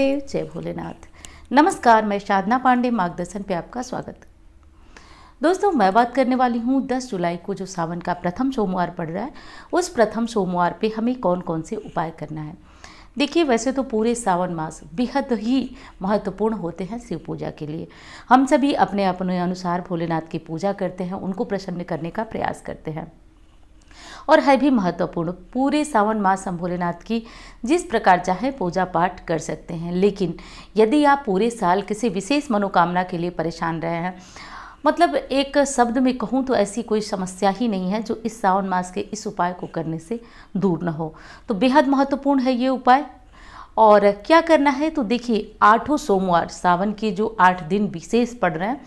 देव जय भोलेनाथ नमस्कार मैं साधना पांडे मार्गदर्शन पे आपका स्वागत दोस्तों मैं बात करने वाली हूँ 10 जुलाई को जो सावन का प्रथम सोमवार पड़ रहा है उस प्रथम सोमवार पे हमें कौन कौन से उपाय करना है देखिए वैसे तो पूरे सावन मास बेहद ही महत्वपूर्ण होते हैं शिव पूजा के लिए हम सभी अपने अपने अनुसार भोलेनाथ की पूजा करते हैं उनको प्रसन्न करने का प्रयास करते हैं और है भी महत्वपूर्ण पूरे सावन हम भोलेनाथ की जिस प्रकार चाहे पूजा पाठ कर सकते हैं लेकिन यदि आप पूरे साल किसी विशेष मनोकामना के लिए परेशान रहे हैं मतलब एक शब्द में कहूँ तो ऐसी कोई समस्या ही नहीं है जो इस सावन मास के इस उपाय को करने से दूर न हो तो बेहद महत्वपूर्ण है ये उपाय और क्या करना है तो देखिए आठों सोमवार सावन के जो आठ दिन विशेष पड़ रहे हैं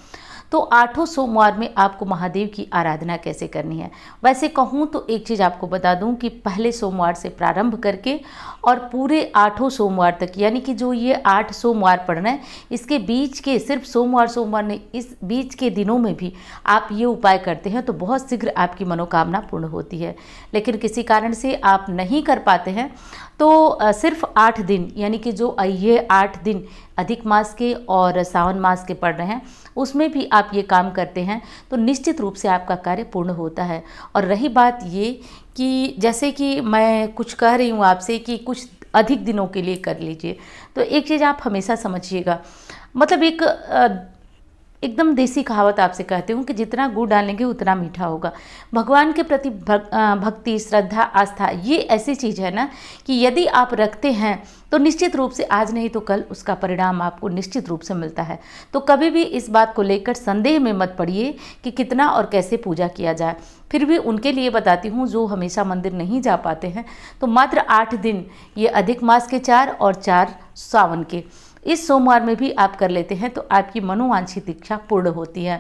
तो आठों सोमवार में आपको महादेव की आराधना कैसे करनी है वैसे कहूँ तो एक चीज़ आपको बता दूँ कि पहले सोमवार से प्रारंभ करके और पूरे आठों सोमवार तक यानी कि जो ये आठ सोमवार पड़ रहे हैं इसके बीच के सिर्फ सोमवार सोमवार ने इस बीच के दिनों में भी आप ये उपाय करते हैं तो बहुत शीघ्र आपकी मनोकामना पूर्ण होती है लेकिन किसी कारण से आप नहीं कर पाते हैं तो सिर्फ आठ दिन यानी कि जो ये आठ दिन अधिक मास के और सावन मास के पड़ रहे हैं उसमें भी आप आप ये काम करते हैं तो निश्चित रूप से आपका कार्य पूर्ण होता है और रही बात ये कि जैसे कि मैं कुछ कह रही हूँ आपसे कि कुछ अधिक दिनों के लिए कर लीजिए तो एक चीज़ आप हमेशा समझिएगा मतलब एक एकदम देसी कहावत आपसे कहती हूँ कि जितना गुड़ डालेंगे उतना मीठा होगा भगवान के प्रति भक, भक्ति श्रद्धा आस्था ये ऐसी चीज़ है ना कि यदि आप रखते हैं तो निश्चित रूप से आज नहीं तो कल उसका परिणाम आपको निश्चित रूप से मिलता है तो कभी भी इस बात को लेकर संदेह में मत पड़िए कि कितना और कैसे पूजा किया जाए फिर भी उनके लिए बताती हूँ जो हमेशा मंदिर नहीं जा पाते हैं तो मात्र आठ दिन ये अधिक मास के चार और चार सावन के इस सोमवार में भी आप कर लेते हैं तो आपकी मनोवांछित इच्छा पूर्ण होती है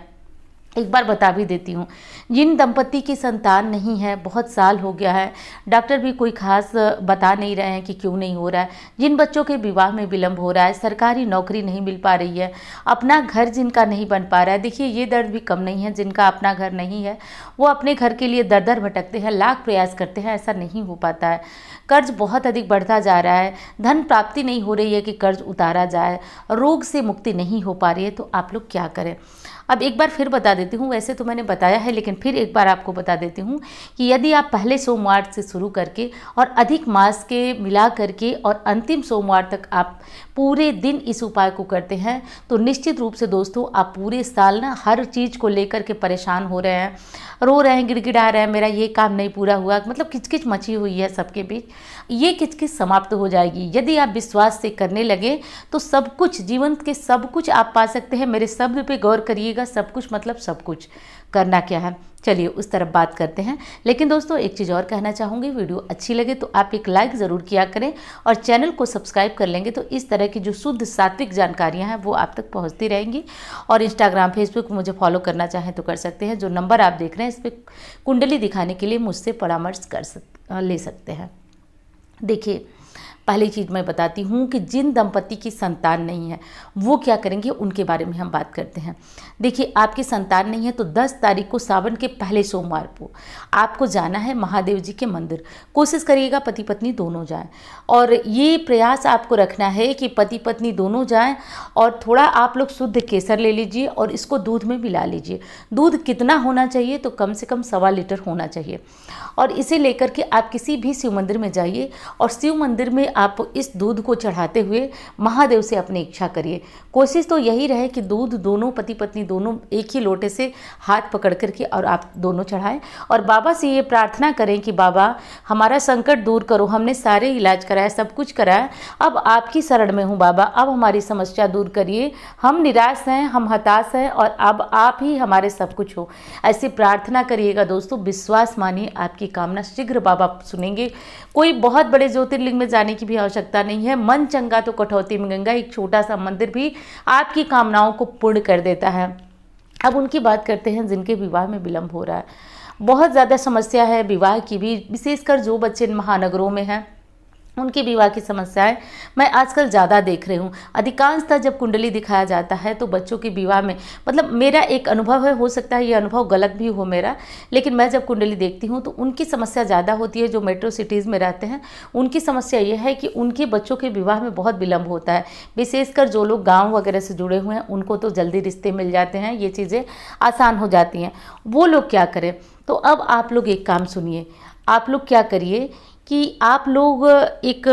एक बार बता भी देती हूँ जिन दंपति की संतान नहीं है बहुत साल हो गया है डॉक्टर भी कोई खास बता नहीं रहे हैं कि क्यों नहीं हो रहा है जिन बच्चों के विवाह में विलंब हो रहा है सरकारी नौकरी नहीं मिल पा रही है अपना घर जिनका नहीं बन पा रहा है देखिए ये दर्द भी कम नहीं है जिनका अपना घर नहीं है वो अपने घर के लिए दर दर भटकते हैं लाख प्रयास करते हैं ऐसा नहीं हो पाता है कर्ज बहुत अधिक बढ़ता जा रहा है धन प्राप्ति नहीं हो रही है कि कर्ज उतारा जाए रोग से मुक्ति नहीं हो पा रही है तो आप लोग क्या करें अब एक बार फिर बता देती हूँ वैसे तो मैंने बताया है लेकिन फिर एक बार आपको बता देती हूँ कि यदि आप पहले सोमवार से शुरू करके और अधिक मास के मिला करके और अंतिम सोमवार तक आप पूरे दिन इस उपाय को करते हैं तो निश्चित रूप से दोस्तों आप पूरे साल ना हर चीज़ को लेकर के परेशान हो रहे हैं रो रहे हैं गिड़गिड़ा रहे हैं मेरा ये काम नहीं पूरा हुआ मतलब किचकिच मची हुई है सबके बीच ये किचकिच समाप्त हो जाएगी यदि आप विश्वास से करने लगे तो सब कुछ जीवन के सब कुछ आप पा सकते हैं मेरे शब्द पे गौर करिए कीजिएगा सब कुछ मतलब सब कुछ करना क्या है चलिए उस तरफ बात करते हैं लेकिन दोस्तों एक चीज़ और कहना चाहूँगी वीडियो अच्छी लगे तो आप एक लाइक ज़रूर किया करें और चैनल को सब्सक्राइब कर लेंगे तो इस तरह की जो शुद्ध सात्विक जानकारियाँ हैं वो आप तक पहुँचती रहेंगी और इंस्टाग्राम फेसबुक मुझे फॉलो करना चाहें तो कर सकते हैं जो नंबर आप देख रहे हैं इस पर कुंडली दिखाने के लिए मुझसे परामर्श कर सक ले सकते हैं देखिए पहली चीज़ मैं बताती हूँ कि जिन दंपति की संतान नहीं है वो क्या करेंगे उनके बारे में हम बात करते हैं देखिए आपकी संतान नहीं है तो 10 तारीख को सावन के पहले सोमवार को आपको जाना है महादेव जी के मंदिर कोशिश करिएगा पति पत्नी दोनों जाएं और ये प्रयास आपको रखना है कि पति पत्नी दोनों जाएं और थोड़ा आप लोग शुद्ध केसर ले लीजिए और इसको दूध में मिला लीजिए दूध कितना होना चाहिए तो कम से कम सवा लीटर होना चाहिए और इसे लेकर के आप किसी भी शिव मंदिर में जाइए और शिव मंदिर में आप इस दूध को चढ़ाते हुए महादेव से अपनी इच्छा करिए कोशिश तो यही रहे कि दूध दोनों पति पत्नी दोनों एक ही लोटे से हाथ पकड़ करके और आप दोनों चढ़ाएं और बाबा से ये प्रार्थना करें कि बाबा हमारा संकट दूर करो हमने सारे इलाज कराया सब कुछ कराया अब आपकी शरण में हूँ बाबा अब हमारी समस्या दूर करिए हम निराश हैं हम हताश हैं और अब आप ही हमारे सब कुछ हो ऐसी प्रार्थना करिएगा दोस्तों विश्वास मानिए आपकी कामना शीघ्र बाबा सुनेंगे कोई बहुत बड़े ज्योतिर्लिंग में जाने की भी आवश्यकता नहीं है मन चंगा तो कठौती में गंगा एक छोटा सा मंदिर भी आपकी कामनाओं को पूर्ण कर देता है अब उनकी बात करते हैं जिनके विवाह में विलम्ब हो रहा है बहुत ज़्यादा समस्या है विवाह की भी विशेषकर जो बच्चे महानगरों में हैं उनकी विवाह की समस्याएं मैं आजकल ज़्यादा देख रही हूँ अधिकांशतः जब कुंडली दिखाया जाता है तो बच्चों के विवाह में मतलब मेरा एक अनुभव है हो सकता है ये अनुभव गलत भी हो मेरा लेकिन मैं जब कुंडली देखती हूँ तो उनकी समस्या ज़्यादा होती है जो मेट्रो सिटीज़ में रहते हैं उनकी समस्या ये है कि उनके बच्चों के विवाह में बहुत विलम्ब होता है विशेषकर जो लोग गाँव वगैरह से जुड़े हुए हैं उनको तो जल्दी रिश्ते मिल जाते हैं ये चीज़ें आसान हो जाती हैं वो लोग क्या करें तो अब आप लोग एक काम सुनिए आप लोग क्या करिए कि आप लोग एक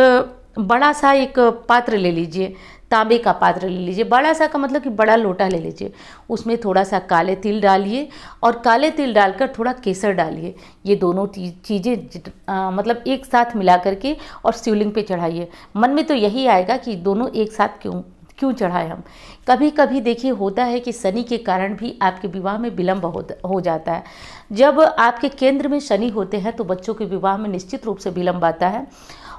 बड़ा सा एक पात्र ले लीजिए तांबे का पात्र ले लीजिए बड़ा सा का मतलब कि बड़ा लोटा ले लीजिए उसमें थोड़ा सा काले तिल डालिए और काले तिल डालकर थोड़ा केसर डालिए ये दोनों चीज़ें मतलब एक साथ मिला करके और शिवलिंग पे चढ़ाइए मन में तो यही आएगा कि दोनों एक साथ क्यों क्यों चढ़ाएं हम कभी कभी देखिए होता है कि शनि के कारण भी आपके विवाह में विलम्ब हो, हो जाता है जब आपके केंद्र में शनि होते हैं तो बच्चों के विवाह में निश्चित रूप से विलम्ब आता है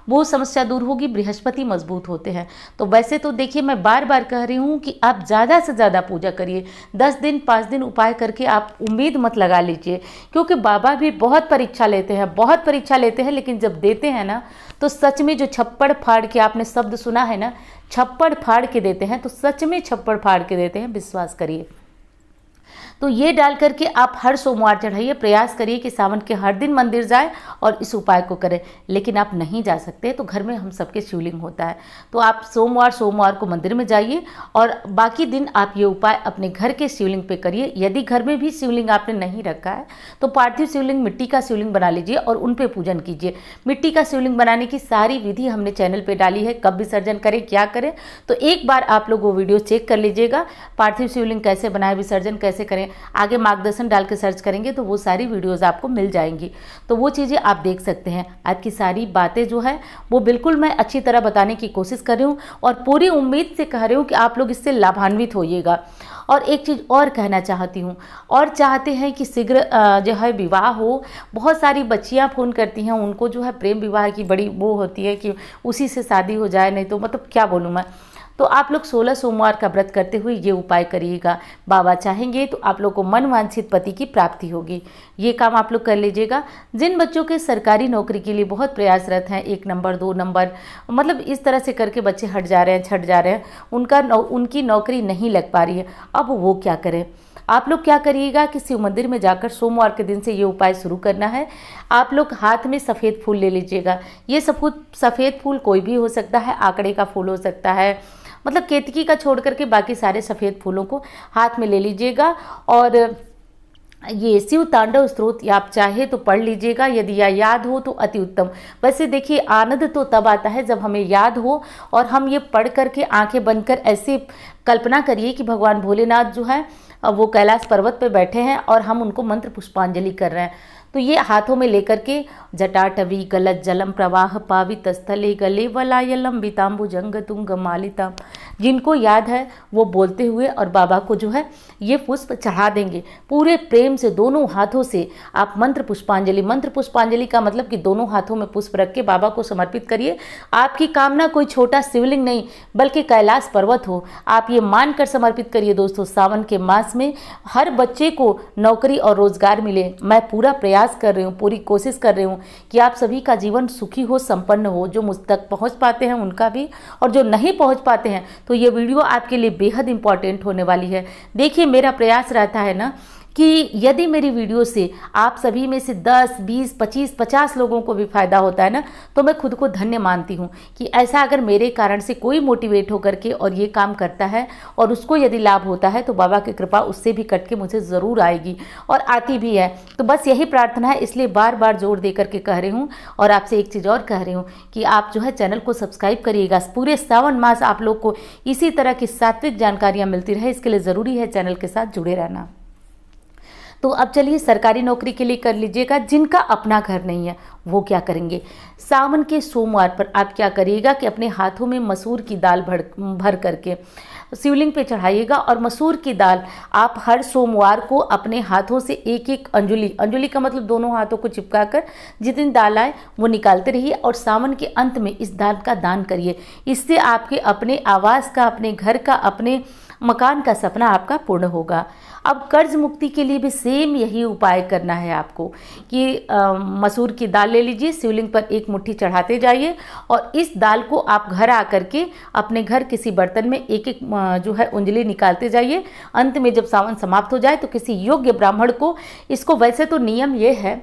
वो समस्या दूर होगी बृहस्पति मजबूत होते हैं तो वैसे तो देखिए मैं बार बार कह रही हूँ कि आप ज़्यादा से ज़्यादा पूजा करिए दस दिन पाँच दिन उपाय करके आप उम्मीद मत लगा लीजिए क्योंकि बाबा भी बहुत परीक्षा लेते हैं बहुत परीक्षा लेते हैं लेकिन जब देते हैं ना तो सच में जो छप्पड़ फाड़ के आपने शब्द सुना है ना छप्पड़ फाड़ के देते हैं तो सच में छप्पड़ फाड़ के देते हैं विश्वास करिए तो ये डाल करके आप हर सोमवार चढ़ाइए प्रयास करिए कि सावन के हर दिन मंदिर जाए और इस उपाय को करें लेकिन आप नहीं जा सकते तो घर में हम सबके शिवलिंग होता है तो आप सोमवार सोमवार को मंदिर में जाइए और बाकी दिन आप ये उपाय अपने घर के शिवलिंग पे करिए यदि घर में भी शिवलिंग आपने नहीं रखा है तो पार्थिव शिवलिंग मिट्टी का शिवलिंग बना लीजिए और उन पर पूजन कीजिए मिट्टी का शिवलिंग बनाने की सारी विधि हमने चैनल पर डाली है कब विसर्जन करें क्या करें तो एक बार आप लोग वो वीडियो चेक कर लीजिएगा पार्थिव शिवलिंग कैसे बनाए विसर्जन कैसे करें आगे मार्गदर्शन डाल के सर्च करेंगे तो वो सारी वीडियोज़ आपको मिल जाएंगी तो वो चीज़ें आप देख सकते हैं आपकी सारी बातें जो है वो बिल्कुल मैं अच्छी तरह बताने की कोशिश कर रही हूँ और पूरी उम्मीद से कह रही हूँ कि आप लोग इससे लाभान्वित होइएगा और एक चीज़ और कहना चाहती हूँ और चाहते हैं कि शीघ्र जो है विवाह हो बहुत सारी बच्चियाँ फ़ोन करती हैं उनको जो है प्रेम विवाह की बड़ी वो होती है कि उसी से शादी हो जाए नहीं तो मतलब क्या बोलूँ मैं तो आप लोग सोलह सोमवार का व्रत करते हुए ये उपाय करिएगा बाबा चाहेंगे तो आप लोग को मनवांछित पति की प्राप्ति होगी ये काम आप लोग कर लीजिएगा जिन बच्चों के सरकारी नौकरी के लिए बहुत प्रयासरत हैं एक नंबर दो नंबर मतलब इस तरह से करके बच्चे हट जा रहे हैं छट जा रहे हैं उनका नौ, उनकी नौकरी नहीं लग पा रही है अब वो क्या करें आप लोग क्या करिएगा कि शिव मंदिर में जाकर सोमवार के दिन से ये उपाय शुरू करना है आप लोग हाथ में सफ़ेद फूल ले लीजिएगा ये सफूद सफ़ेद फूल कोई भी हो सकता है आंकड़े का फूल हो सकता है मतलब केतकी का छोड़ करके बाकी सारे सफ़ेद फूलों को हाथ में ले लीजिएगा और ये शिव तांडव स्त्रोत आप चाहे तो पढ़ लीजिएगा यदि या याद हो तो अति उत्तम वैसे देखिए आनंद तो तब आता है जब हमें याद हो और हम ये पढ़ करके आंखें बंद कर ऐसे कल्पना करिए कि भगवान भोलेनाथ जो है वो कैलाश पर्वत पर बैठे हैं और हम उनको मंत्र पुष्पांजलि कर रहे हैं तो ये हाथों में लेकर के जटाटवी गलत जलम प्रवाह पावित स्थले गले वलायलम बीताम्बु जंग तुंग मालिताम जिनको याद है वो बोलते हुए और बाबा को जो है ये पुष्प चढ़ा देंगे पूरे प्रेम से दोनों हाथों से आप मंत्र पुष्पांजलि मंत्र पुष्पांजलि का मतलब कि दोनों हाथों में पुष्प रख के बाबा को समर्पित करिए आपकी कामना कोई छोटा शिवलिंग नहीं बल्कि कैलाश पर्वत हो आप ये मान कर समर्पित करिए दोस्तों सावन के मास में हर बच्चे को नौकरी और रोजगार मिले मैं पूरा प्रयास प्रयास कर रही हूँ पूरी कोशिश कर रही हूँ कि आप सभी का जीवन सुखी हो संपन्न हो जो मुझ तक पहुँच पाते हैं उनका भी और जो नहीं पहुँच पाते हैं तो ये वीडियो आपके लिए बेहद इंपॉर्टेंट होने वाली है देखिए मेरा प्रयास रहता है ना कि यदि मेरी वीडियो से आप सभी में से 10, 20, 25, 50 लोगों को भी फायदा होता है ना तो मैं खुद को धन्य मानती हूँ कि ऐसा अगर मेरे कारण से कोई मोटिवेट होकर के और ये काम करता है और उसको यदि लाभ होता है तो बाबा की कृपा उससे भी कट के मुझे ज़रूर आएगी और आती भी है तो बस यही प्रार्थना है इसलिए बार बार जोर दे करके कह रही हूँ और आपसे एक चीज़ और कह रही हूँ कि आप जो है चैनल को सब्सक्राइब करिएगा पूरे सावन मास आप लोग को इसी तरह की सात्विक जानकारियाँ मिलती रहे इसके लिए ज़रूरी है चैनल के साथ जुड़े रहना तो अब चलिए सरकारी नौकरी के लिए कर लीजिएगा जिनका अपना घर नहीं है वो क्या करेंगे सावन के सोमवार पर आप क्या करिएगा कि अपने हाथों में मसूर की दाल भर भर करके शिवलिंग पे चढ़ाइएगा और मसूर की दाल आप हर सोमवार को अपने हाथों से एक एक अंजुली अंजुली का मतलब दोनों हाथों को चिपका कर जितनी दाल आए वो निकालते रहिए और सावन के अंत में इस दाल का दान करिए इससे आपके अपने आवास का अपने घर का अपने मकान का सपना आपका पूर्ण होगा अब कर्ज मुक्ति के लिए भी सेम यही उपाय करना है आपको कि आ, मसूर की दाल ले लीजिए शिवलिंग पर एक मुट्ठी चढ़ाते जाइए और इस दाल को आप घर आकर के अपने घर किसी बर्तन में एक एक जो है उंजली निकालते जाइए अंत में जब सावन समाप्त हो जाए तो किसी योग्य ब्राह्मण को इसको वैसे तो नियम ये है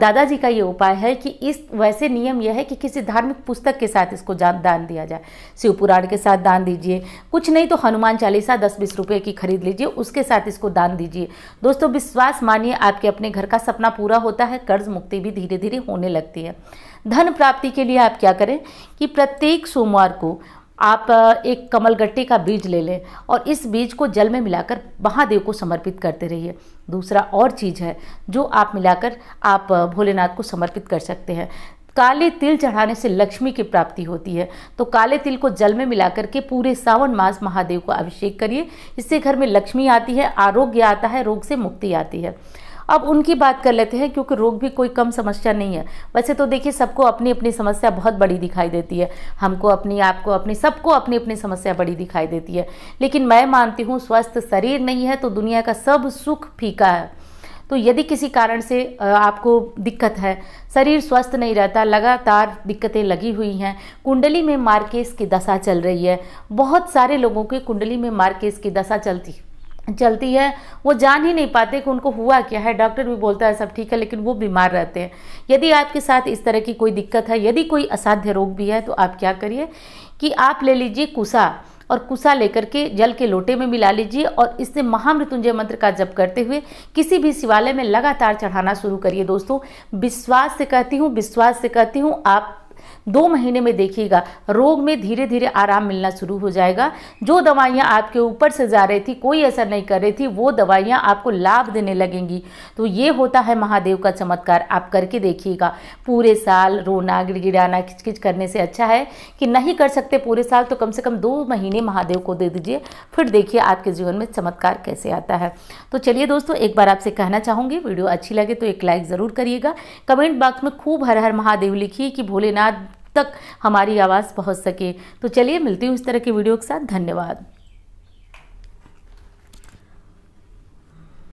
दादाजी का ये उपाय है कि इस वैसे नियम यह है कि किसी धार्मिक पुस्तक के साथ इसको दान दिया जाए शिवपुराण के साथ दान दीजिए कुछ नहीं तो हनुमान चालीसा दस बीस रुपये की खरीद लीजिए उसके साथ इसको दान दान दीजिए दोस्तों विश्वास मानिए आपके अपने घर का सपना पूरा होता है कर्ज मुक्ति भी धीरे धीरे होने लगती है धन प्राप्ति के लिए आप क्या करें कि प्रत्येक सोमवार को आप एक कमल गट्टे का बीज ले लें और इस बीज को जल में मिलाकर महादेव को समर्पित करते रहिए दूसरा और चीज़ है जो आप मिलाकर आप भोलेनाथ को समर्पित कर सकते हैं काले तिल चढ़ाने से लक्ष्मी की प्राप्ति होती है तो काले तिल को जल में मिला करके पूरे सावन मास महादेव को अभिषेक करिए इससे घर में लक्ष्मी आती है आरोग्य आता है रोग से मुक्ति आती है अब उनकी बात कर लेते हैं क्योंकि रोग भी कोई कम समस्या नहीं है वैसे तो देखिए सबको अपनी अपनी समस्या बहुत बड़ी दिखाई देती है हमको अपनी आपको अपनी सबको अपनी अपनी समस्या बड़ी दिखाई देती है लेकिन मैं मानती हूँ स्वस्थ शरीर नहीं है तो दुनिया का सब सुख फीका है तो यदि किसी कारण से आपको दिक्कत है शरीर स्वस्थ नहीं रहता लगातार दिक्कतें लगी हुई हैं कुंडली में मार्केस की दशा चल रही है बहुत सारे लोगों की कुंडली में मार्केस की दशा चलती है चलती है वो जान ही नहीं पाते कि उनको हुआ क्या है डॉक्टर भी बोलता है सब ठीक है लेकिन वो बीमार रहते हैं यदि आपके साथ इस तरह की कोई दिक्कत है यदि कोई असाध्य रोग भी है तो आप क्या करिए कि आप ले लीजिए कुसा और कुसा लेकर के जल के लोटे में मिला लीजिए और इससे महामृत्युंजय मंत्र का जप करते हुए किसी भी शिवालय में लगातार चढ़ाना शुरू करिए दोस्तों विश्वास से कहती हूँ विश्वास से कहती हूँ आप दो महीने में देखिएगा रोग में धीरे धीरे आराम मिलना शुरू हो जाएगा जो दवाइयाँ आपके ऊपर से जा रही थी कोई असर नहीं कर रही थी वो दवाइयाँ आपको लाभ देने लगेंगी तो ये होता है महादेव का चमत्कार आप करके देखिएगा पूरे साल रोना गिड़गिड़ाना किचकिच करने से अच्छा है कि नहीं कर सकते पूरे साल तो कम से कम दो महीने महादेव को दे दीजिए फिर देखिए आपके जीवन में चमत्कार कैसे आता है तो चलिए दोस्तों एक बार आपसे कहना चाहूँगी वीडियो अच्छी लगे तो एक लाइक ज़रूर करिएगा कमेंट बॉक्स में खूब हर हर महादेव लिखिए कि भोलेनाथ तक हमारी आवाज़ पहुंच सके तो चलिए मिलती हूँ इस तरह की वीडियो के साथ धन्यवाद